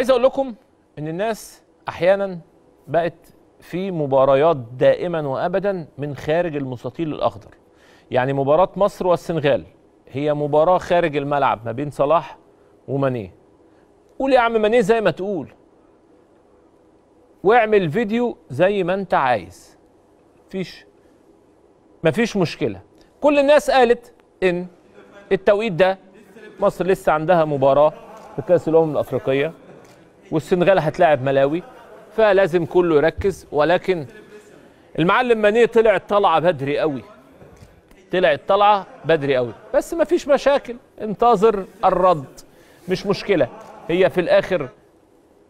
عايز اقول لكم ان الناس احيانا بقت في مباريات دائما وابدا من خارج المستطيل الاخضر يعني مباراه مصر والسنغال هي مباراه خارج الملعب ما بين صلاح ومانيه قول يا عم مانيه زي ما تقول واعمل فيديو زي ما انت عايز مفيش مفيش مشكله كل الناس قالت ان التوقيت ده مصر لسه عندها مباراه في كاس الامم الافريقيه والسنغال هتلاعب ملاوي فلازم كله يركز ولكن المعلم مانيه طلع الطلعه بدري قوي طلع الطلعه بدري قوي بس ما فيش مشاكل انتظر الرد مش مشكله هي في الاخر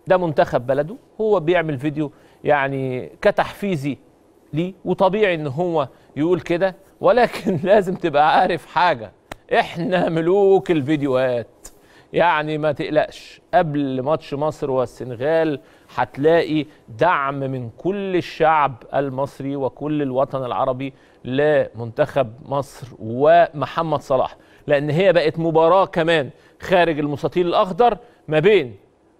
ده منتخب بلده هو بيعمل فيديو يعني كتحفيزي ليه وطبيعي ان هو يقول كده ولكن لازم تبقى عارف حاجه احنا ملوك الفيديوهات يعني ما تقلقش قبل ماتش مصر والسنغال هتلاقي دعم من كل الشعب المصري وكل الوطن العربي لمنتخب مصر ومحمد صلاح لان هي بقت مباراه كمان خارج المستطيل الاخضر ما بين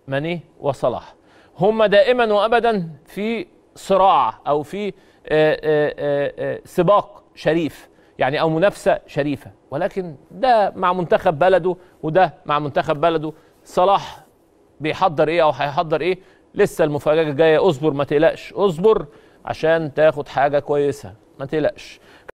ماني وصلاح هم دائما وابدا في صراع او في آه، آه، آه، سباق شريف يعني او منافسه شريفه ولكن ده مع منتخب بلده وده مع منتخب بلده صلاح بيحضر ايه او هيحضر ايه لسه المفاجاه الجايه اصبر ما تقلقش اصبر عشان تاخد حاجه كويسه ما تقلقش